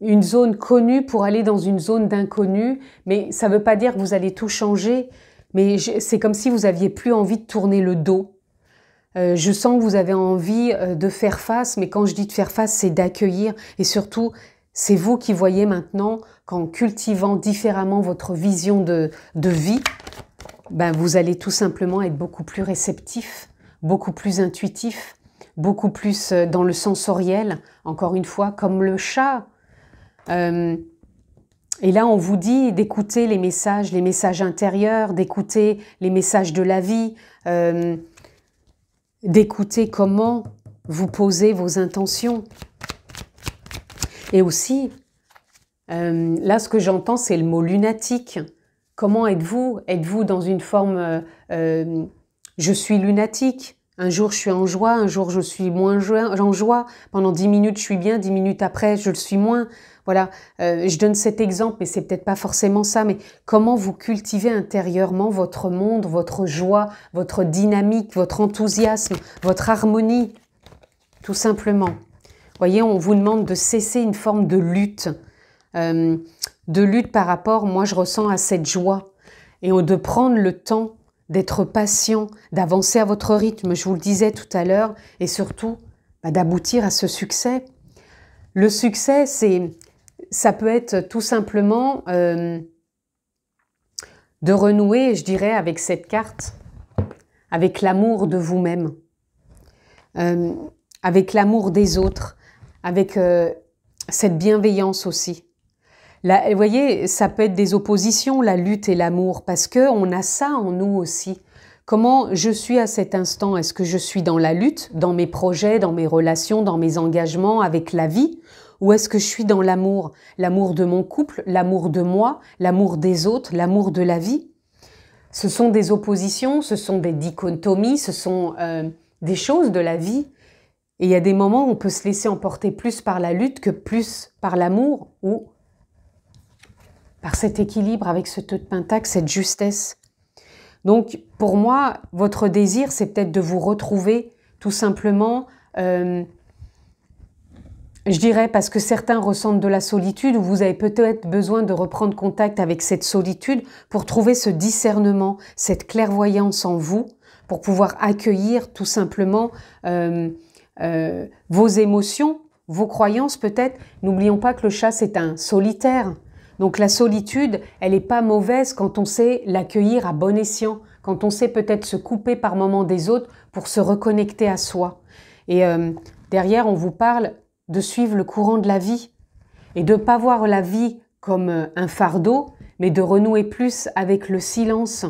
une zone connue pour aller dans une zone d'inconnu, mais ça ne veut pas dire que vous allez tout changer, mais c'est comme si vous aviez plus envie de tourner le dos. Euh, je sens que vous avez envie de faire face, mais quand je dis de faire face, c'est d'accueillir et surtout, c'est vous qui voyez maintenant qu'en cultivant différemment votre vision de, vie, ben, vous allez tout simplement être beaucoup plus réceptif beaucoup plus intuitif, beaucoup plus euh, dans le sensoriel, encore une fois, comme le chat. Euh, et là, on vous dit d'écouter les messages, les messages intérieurs, d'écouter les messages de la vie, euh, d'écouter comment vous posez vos intentions. Et aussi, là, ce que j'entends, c'est le mot lunatique. Comment êtes-vous Êtes-vous dans une forme je suis lunatique un jour, je suis en joie, un jour, je suis moins en joie. Pendant dix minutes, je suis bien, dix minutes après, je le suis moins. Voilà, euh, je donne cet exemple, mais c'est peut-être pas forcément ça, mais comment vous cultivez intérieurement votre monde, votre joie, votre dynamique, votre enthousiasme, votre harmonie, tout simplement. Voyez, on vous demande de cesser une forme de lutte, euh, de lutte par rapport, moi je ressens à cette joie, et de prendre le temps d'être patient, d'avancer à votre rythme, je vous le disais tout à l'heure, et surtout bah, d'aboutir à ce succès. Le succès, c'est, ça peut être tout simplement euh, de renouer, je dirais, avec cette carte, avec l'amour de vous-même, euh, avec l'amour des autres, avec euh, cette bienveillance aussi vous voyez, ça peut être des oppositions, la lutte et l'amour, parce que on a ça en nous aussi. Comment je suis à cet instant Est-ce que je suis dans la lutte, dans mes projets, dans mes relations, dans mes engagements avec la vie ou est-ce que je suis dans l'amour L'amour de mon couple, l'amour de moi, l'amour des autres, l'amour de la vie Ce sont des oppositions, ce sont des dichotomies, ce sont euh, des choses de la vie. Et il y a des moments où on peut se laisser emporter plus par la lutte que plus par l'amour, ou par cet équilibre avec ce taux de cette justesse. Donc pour moi, votre désir, c'est peut-être de vous retrouver tout simplement, euh, je dirais parce que certains ressentent de la solitude, ou vous avez peut-être besoin de reprendre contact avec cette solitude pour trouver ce discernement, cette clairvoyance en vous, pour pouvoir accueillir tout simplement euh, euh, vos émotions, vos croyances peut-être. N'oublions pas que le chat, c'est un solitaire. Donc la solitude, elle n'est pas mauvaise quand on sait l'accueillir à bon escient, quand on sait peut-être se couper par moments des autres pour se reconnecter à soi. Et euh, derrière, on vous parle de suivre le courant de la vie et de ne pas voir la vie comme euh, un fardeau, mais de renouer plus avec le silence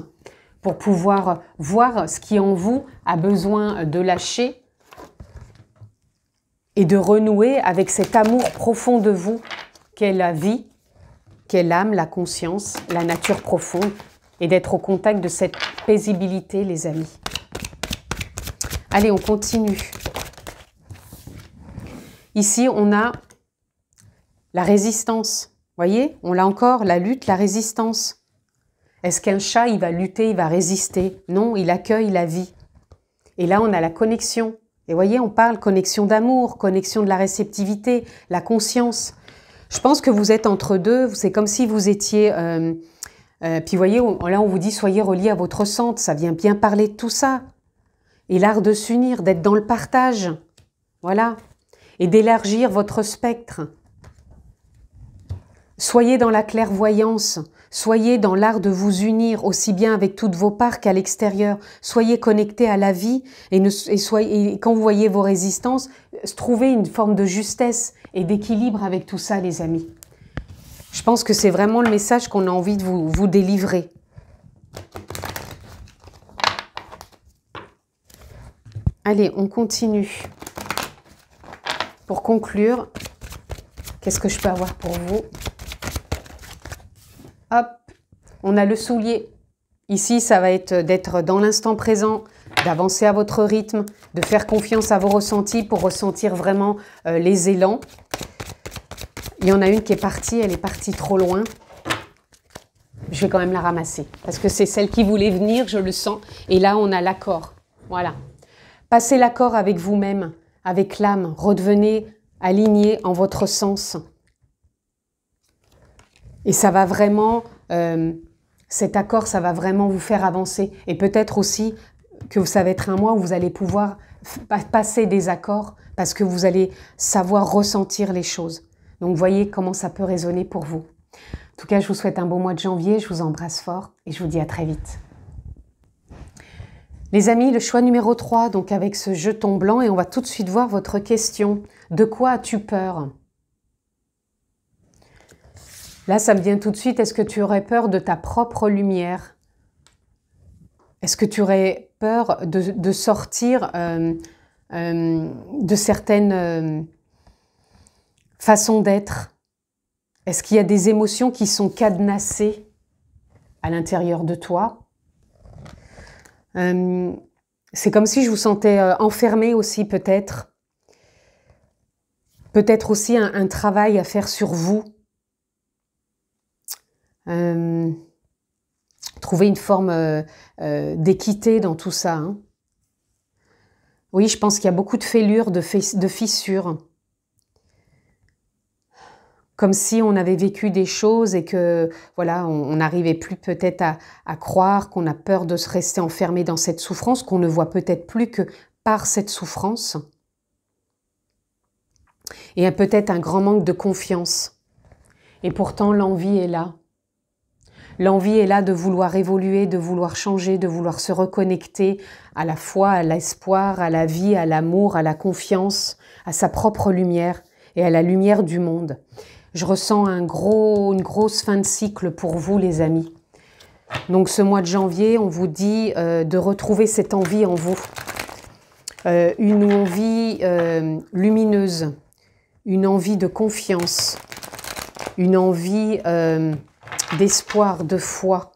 pour pouvoir voir ce qui en vous a besoin de lâcher et de renouer avec cet amour profond de vous qu'est la vie qu'est l'âme, la conscience, la nature profonde, et d'être au contact de cette paisibilité, les amis. Allez, on continue. Ici, on a la résistance. Voyez, on l'a encore, la lutte, la résistance. Est-ce qu'un chat, il va lutter, il va résister Non, il accueille la vie. Et là, on a la connexion. Et voyez, on parle connexion d'amour, connexion de la réceptivité, la conscience, je pense que vous êtes entre deux. C'est comme si vous étiez. Euh, euh, puis voyez, là on vous dit soyez relié à votre centre. Ça vient bien parler de tout ça. Et l'art de s'unir, d'être dans le partage. Voilà. Et d'élargir votre spectre. Soyez dans la clairvoyance. Soyez dans l'art de vous unir aussi bien avec toutes vos parts qu'à l'extérieur. Soyez connectés à la vie et, soyez, quand vous voyez vos résistances, euh, trouvez une forme de justesse et d'équilibre avec tout ça, les amis. Je pense que c'est vraiment le message qu'on a envie de vous délivrer. Allez, on continue. Pour conclure, qu'est-ce que je peux avoir pour vous on a le soulier. Ici, ça va être d'être dans l'instant présent, d'avancer à votre rythme, de faire confiance à vos ressentis pour ressentir vraiment euh, les élans. Il y en a une qui est partie, elle est partie trop loin. Je vais quand même la ramasser parce que c'est celle qui voulait venir, je le sens. Et là, on a l'accord. Voilà. Passez l'accord avec vous-même, avec l'âme. Redevenez aligné en votre sens. Et ça va vraiment euh, cet accord, ça va vraiment vous faire avancer. Et peut-être aussi que ça va être un mois où vous allez pouvoir passer des accords parce que vous allez savoir ressentir les choses. Donc voyez comment ça peut résonner pour vous. En tout cas, je vous souhaite un beau mois de janvier, je vous embrasse fort et je vous dis à très vite. Les amis, le choix numéro 3, donc avec ce jeton blanc, et on va tout de suite voir votre question. De quoi as-tu peur Là, ça me vient tout de suite, est-ce que tu aurais peur de ta propre lumière Est-ce que tu aurais peur de, sortir euh, euh, de certaines euh, façons d'être Est-ce qu'il y a des émotions qui sont cadenassées à l'intérieur de toi C'est comme si je vous sentais enfermé aussi peut-être. Peut-être aussi un travail à faire sur vous euh, trouver une forme euh, euh, d'équité dans tout ça. Hein. Oui, je pense qu'il y a beaucoup de fêlures, de, fissures. Comme si on avait vécu des choses et que voilà, on n'arrivait plus peut-être à, à croire, qu'on a peur de se rester enfermé dans cette souffrance, qu'on ne voit peut-être plus que par cette souffrance et peut-être un grand manque de confiance. Et pourtant l'envie est là. L'envie est là de vouloir évoluer, de vouloir changer, de vouloir se reconnecter à la foi, à l'espoir, à la vie, à l'amour, à la confiance, à sa propre lumière et à la lumière du monde. Je ressens une grosse fin de cycle pour vous, les amis. Donc ce mois de janvier, on vous dit euh, de retrouver cette envie en vous, euh, une envie euh, lumineuse, une envie de confiance, une envie d'espoir, de foi.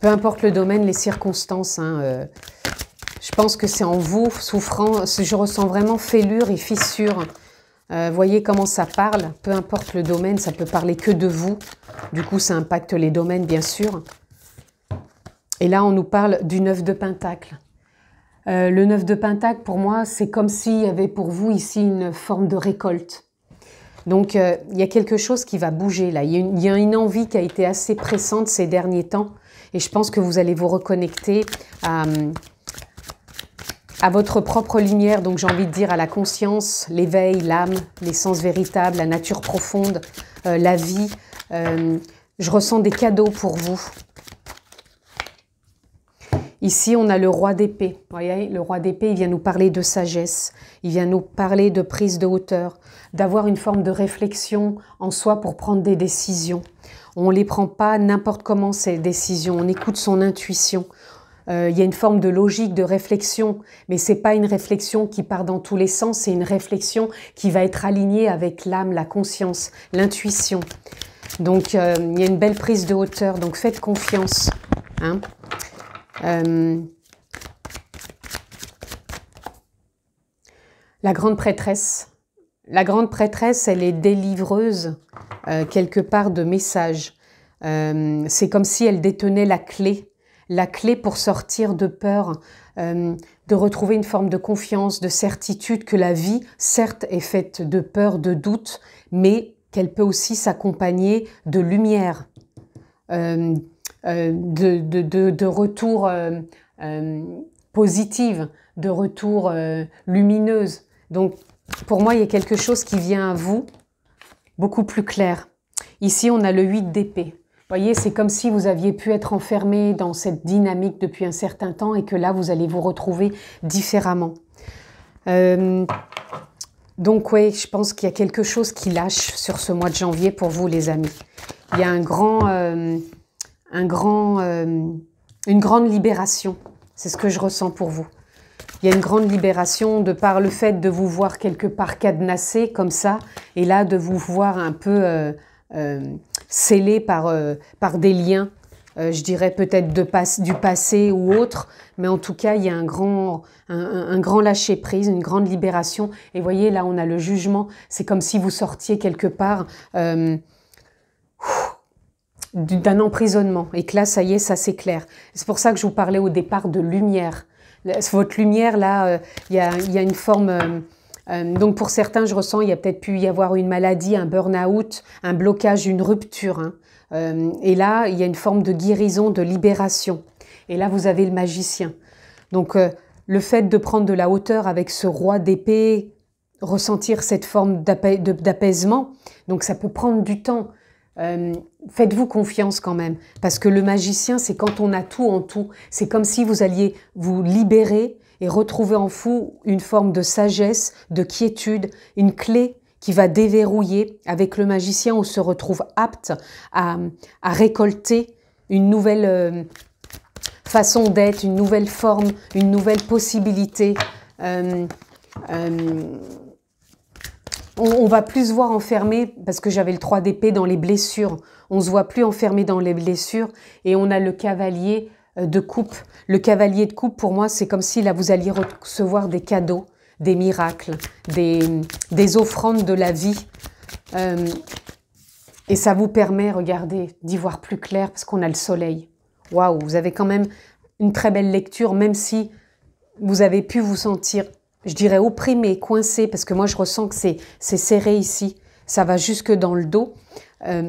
Peu importe le domaine, les circonstances, hein, euh, je pense que c'est en vous, souffrant, je ressens vraiment fêlure et fissure. Euh, voyez comment ça parle, peu importe le domaine, ça peut parler que de vous. Du coup, ça impacte les domaines, bien sûr. Et là, on nous parle du 9 de Pentacle. Euh, le 9 de Pentacle, pour moi, c'est comme s'il y avait pour vous ici une forme de récolte. Donc euh, il y a quelque chose qui va bouger là. Il y, a une, envie qui a été assez pressante ces derniers temps. Et je pense que vous allez vous reconnecter euh, à, votre propre lumière. Donc j'ai envie de dire à la conscience, l'éveil, l'âme, l'essence véritable, la nature profonde, euh, la vie. je ressens des cadeaux pour vous. Ici, on a le roi d'épée. Voyez, le roi d'épée, il vient nous parler de sagesse, il vient nous parler de prise de hauteur, d'avoir une forme de réflexion en soi pour prendre des décisions. On ne les prend pas n'importe comment ces décisions, on écoute son intuition. Euh, il y a une forme de logique, de réflexion, mais c'est pas une réflexion qui part dans tous les sens, c'est une réflexion qui va être alignée avec l'âme, la conscience, l'intuition. Donc euh, il y a une belle prise de hauteur, donc faites confiance. Hein euh, la grande prêtresse. La grande prêtresse, elle est délivreuse euh, quelque part de messages. Euh, c'est comme si elle détenait la clé, la clé pour sortir de peur, de retrouver une forme de confiance, de certitude que la vie, certes, est faite de peur, de doute, mais qu'elle peut aussi s'accompagner de lumière, euh, de, de, retour positive, de retour euh, euh, lumineuse. Donc, pour moi, il y a quelque chose qui vient à vous beaucoup plus clair. Ici, on a le 8 d'épée. Voyez, c'est comme si vous aviez pu être enfermé dans cette dynamique depuis un certain temps et que là, vous allez vous retrouver différemment. donc oui, je pense qu'il y a quelque chose qui lâche sur ce mois de janvier pour vous, les amis. Il y a un grand un grand, euh, une grande libération. C'est ce que je ressens pour vous. Il y a une grande libération de par le fait de vous voir quelque part cadenassé comme ça, et là de vous voir un peu euh, euh, scellé par, par des liens, je dirais peut-être du passé ou autre, mais en tout cas il y a un grand, un grand lâcher-prise, une grande libération. Et voyez, là on a le jugement, c'est comme si vous sortiez quelque part d'un emprisonnement et que là, ça y est, ça s'éclaire. C'est pour ça que je vous parlais au départ de lumière. Votre lumière, là, euh, il y, a, une forme... Euh, euh, donc pour certains, je ressens, il y a peut-être pu y avoir une maladie, un burn-out, un blocage, une rupture. Hein. et là, il y a une forme de guérison, de libération. Et là, vous avez le magicien. Donc le fait de prendre de la hauteur avec ce roi d'épée, ressentir cette forme d'apaisement, donc ça peut prendre du temps faites-vous confiance quand même, parce que le magicien, c'est quand on a tout en tout. C'est comme si vous alliez vous libérer et retrouver en vous une forme de sagesse, de quiétude, une clé qui va déverrouiller. Avec le magicien, on se retrouve apte à, récolter une nouvelle euh, façon d'être, une nouvelle forme, une nouvelle possibilité. Euh, euh, on, on, va plus voir enfermé, parce que j'avais le 3 d'épée, dans les blessures on se voit plus enfermé dans les blessures et on a le cavalier euh, de coupe. Le cavalier de coupe, pour moi, c'est comme si là, vous alliez recevoir des cadeaux, des miracles, des, offrandes de la vie. Euh, et ça vous permet, regardez, d'y voir plus clair parce qu'on a le soleil. Waouh, vous avez quand même une très belle lecture, même si vous avez pu vous sentir, je dirais, opprimé, coincé, parce que moi, je ressens que c'est serré ici. Ça va jusque dans le dos. Euh,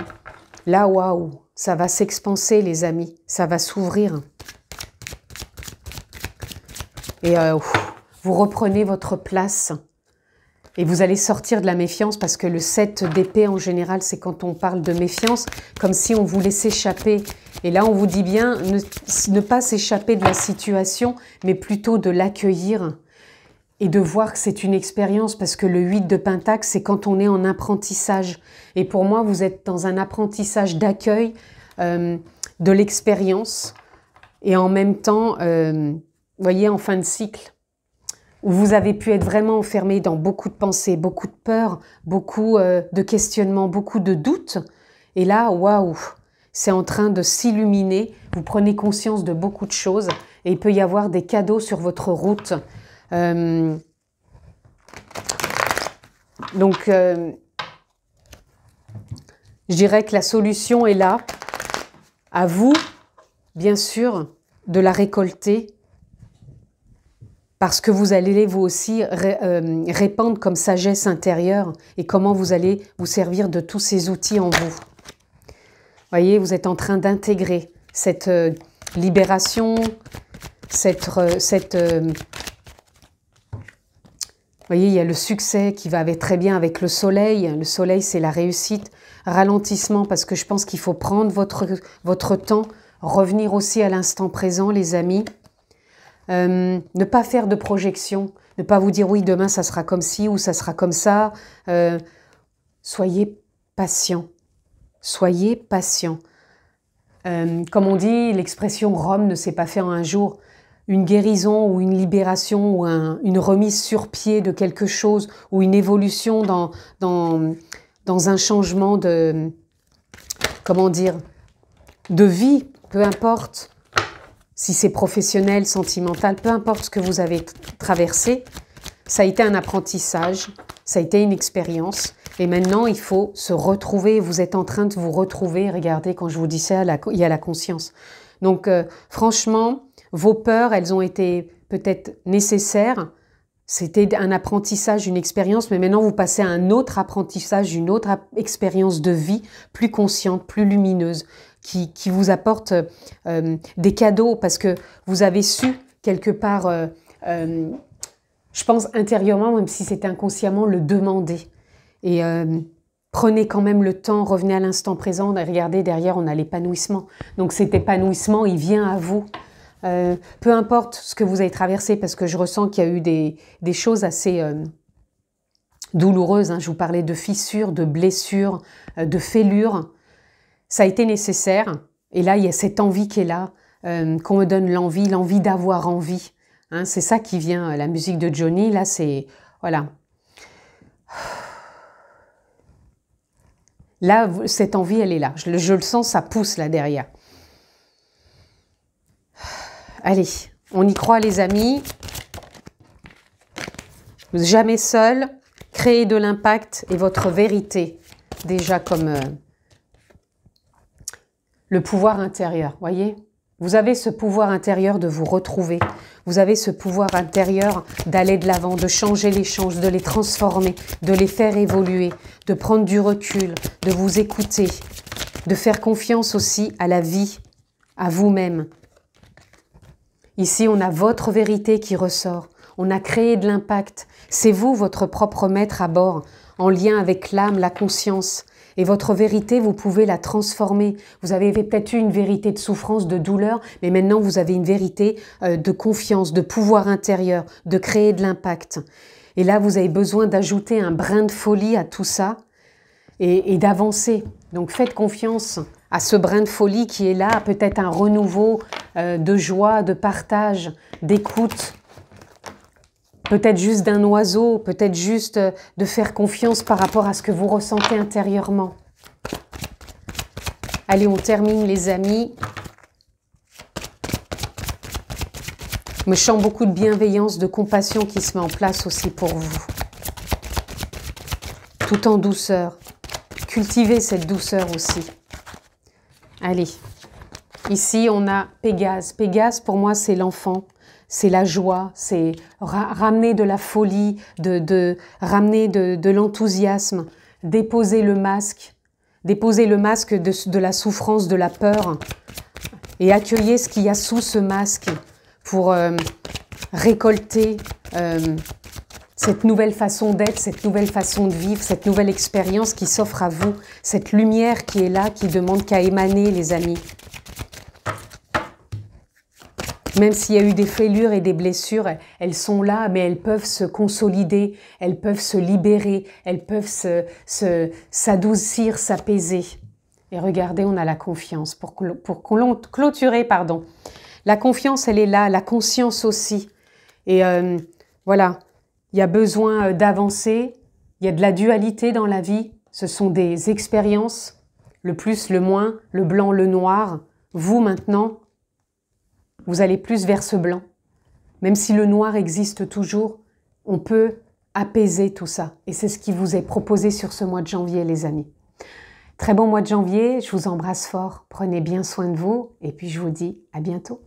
Là, waouh, ça va s'expanser, les amis, ça va s'ouvrir. Et euh, vous reprenez votre place. Et vous allez sortir de la méfiance parce que le 7 d'épée en général, c'est quand on parle de méfiance, comme si on voulait s'échapper, Et là, on vous dit bien ne pas s'échapper de la situation, mais plutôt de l'accueillir et de voir que c'est une expérience parce que le 8 de Pentax, c'est quand on est en apprentissage. Et pour moi, vous êtes dans un apprentissage d'accueil euh, de l'expérience et en même temps, euh, vous voyez, en fin de cycle, où vous avez pu être vraiment enfermé dans beaucoup de pensées, beaucoup de peurs, beaucoup euh, de questionnements, beaucoup de doutes. Et là, waouh, c'est en train de s'illuminer. Vous prenez conscience de beaucoup de choses et il peut y avoir des cadeaux sur votre route euh, donc, euh, je dirais que la solution est là. À vous, bien sûr, de la récolter parce que vous allez vous aussi euh, répandre comme sagesse intérieure et comment vous allez vous servir de tous ces outils en vous. Voyez, vous êtes en train d'intégrer cette libération, cette, cette voyez, il y a le succès qui va avec, très bien avec le soleil. Le soleil, c'est la réussite. Ralentissement, parce que je pense qu'il faut prendre votre, temps, revenir aussi à l'instant présent, les amis. Euh, ne pas faire de projection, ne pas vous dire oui, demain ça sera comme ci ou ça sera comme ça. Euh, soyez patient. Soyez patient. Euh, comme on dit, l'expression Rome ne s'est pas fait en un jour une guérison ou une libération ou une remise sur pied de quelque chose ou une évolution dans, dans, dans un changement de, comment dire, de vie, peu importe si c'est professionnel, sentimental, peu importe ce que vous avez traversé, ça a été un apprentissage, ça a été une expérience. Et maintenant, il faut se retrouver. Vous êtes en train de vous retrouver. Regardez, quand je vous dis ça, il y a la conscience. Donc, euh, franchement, vos peurs, elles ont été peut-être nécessaires. C'était un apprentissage, une expérience, mais maintenant vous passez à un autre apprentissage, une autre expérience de vie plus consciente, plus lumineuse, qui, vous apporte euh, des cadeaux parce que vous avez su quelque part, euh, euh, je pense intérieurement, même si c'était inconsciemment, le demander. Et prenez quand même le temps, revenez à l'instant présent, regardez derrière, on a l'épanouissement. Donc cet épanouissement, il vient à vous. Euh, peu importe ce que vous avez traversé, parce que je ressens qu'il y a eu des, choses assez euh, douloureuses. Hein. Je vous parlais de fissures, de blessures, euh, de fêlures. Ça a été nécessaire. Et là, il y a cette envie qui est là, qu'on me donne l'envie, l'envie d'avoir envie. Hein. c'est ça qui vient, la musique de Johnny. Là, c'est... Voilà. Là, cette envie, elle est là. je le sens, ça pousse là derrière. Allez, on y croit les amis. Jamais seul, créez de l'impact et votre vérité, déjà comme euh, le pouvoir intérieur, voyez Vous avez ce pouvoir intérieur de vous retrouver, vous avez ce pouvoir intérieur d'aller de l'avant, de changer les choses, de les transformer, de les faire évoluer, de prendre du recul, de vous écouter, de faire confiance aussi à la vie, à vous-même, Ici, on a votre vérité qui ressort. On a créé de l'impact. C'est vous, votre propre maître à bord, en lien avec l'âme, la conscience. Et votre vérité, vous pouvez la transformer. Vous avez peut-être eu une vérité de souffrance, de douleur, mais maintenant vous avez une vérité euh, de confiance, de pouvoir intérieur, de créer de l'impact. Et là, vous avez besoin d'ajouter un brin de folie à tout ça et, d'avancer. Donc faites confiance à ce brin de folie qui est là, peut-être un renouveau euh, de joie, de partage, d'écoute, peut-être juste d'un oiseau, peut-être juste euh, de faire confiance par rapport à ce que vous ressentez intérieurement. Allez, on termine les amis. Me chante beaucoup de bienveillance, de compassion qui se met en place aussi pour vous. Tout en douceur. Cultivez cette douceur aussi. Allez, ici on a Pégase. Pégase pour moi c'est l'enfant, c'est la joie, c'est ramener de la folie, de, ramener de, l'enthousiasme, déposer le masque, déposer le masque de, la souffrance, de la peur et accueillir ce qu'il y a sous ce masque pour euh, récolter euh, cette nouvelle façon d'être, cette nouvelle façon de vivre, cette nouvelle expérience qui s'offre à vous, cette lumière qui est là, qui demande qu'à émaner, les amis. Même s'il y a eu des fêlures et des blessures, elles sont là, mais elles peuvent se consolider, elles peuvent se libérer, elles peuvent s'adoucir, se, s'apaiser. Et regardez, on a la confiance pour, pour clôturer, pardon. La confiance, elle est là, la conscience aussi. Et euh, voilà, il y a besoin euh, d'avancer, il y a de la dualité dans la vie, ce sont des expériences, le plus, le moins, le blanc, le noir. Vous maintenant, vous allez plus vers ce blanc. Même si le noir existe toujours, on peut apaiser tout ça. Et c'est ce qui vous est proposé sur ce mois de janvier, les amis. Très bon mois de janvier, je vous embrasse fort, prenez bien soin de vous, et puis je vous dis à bientôt.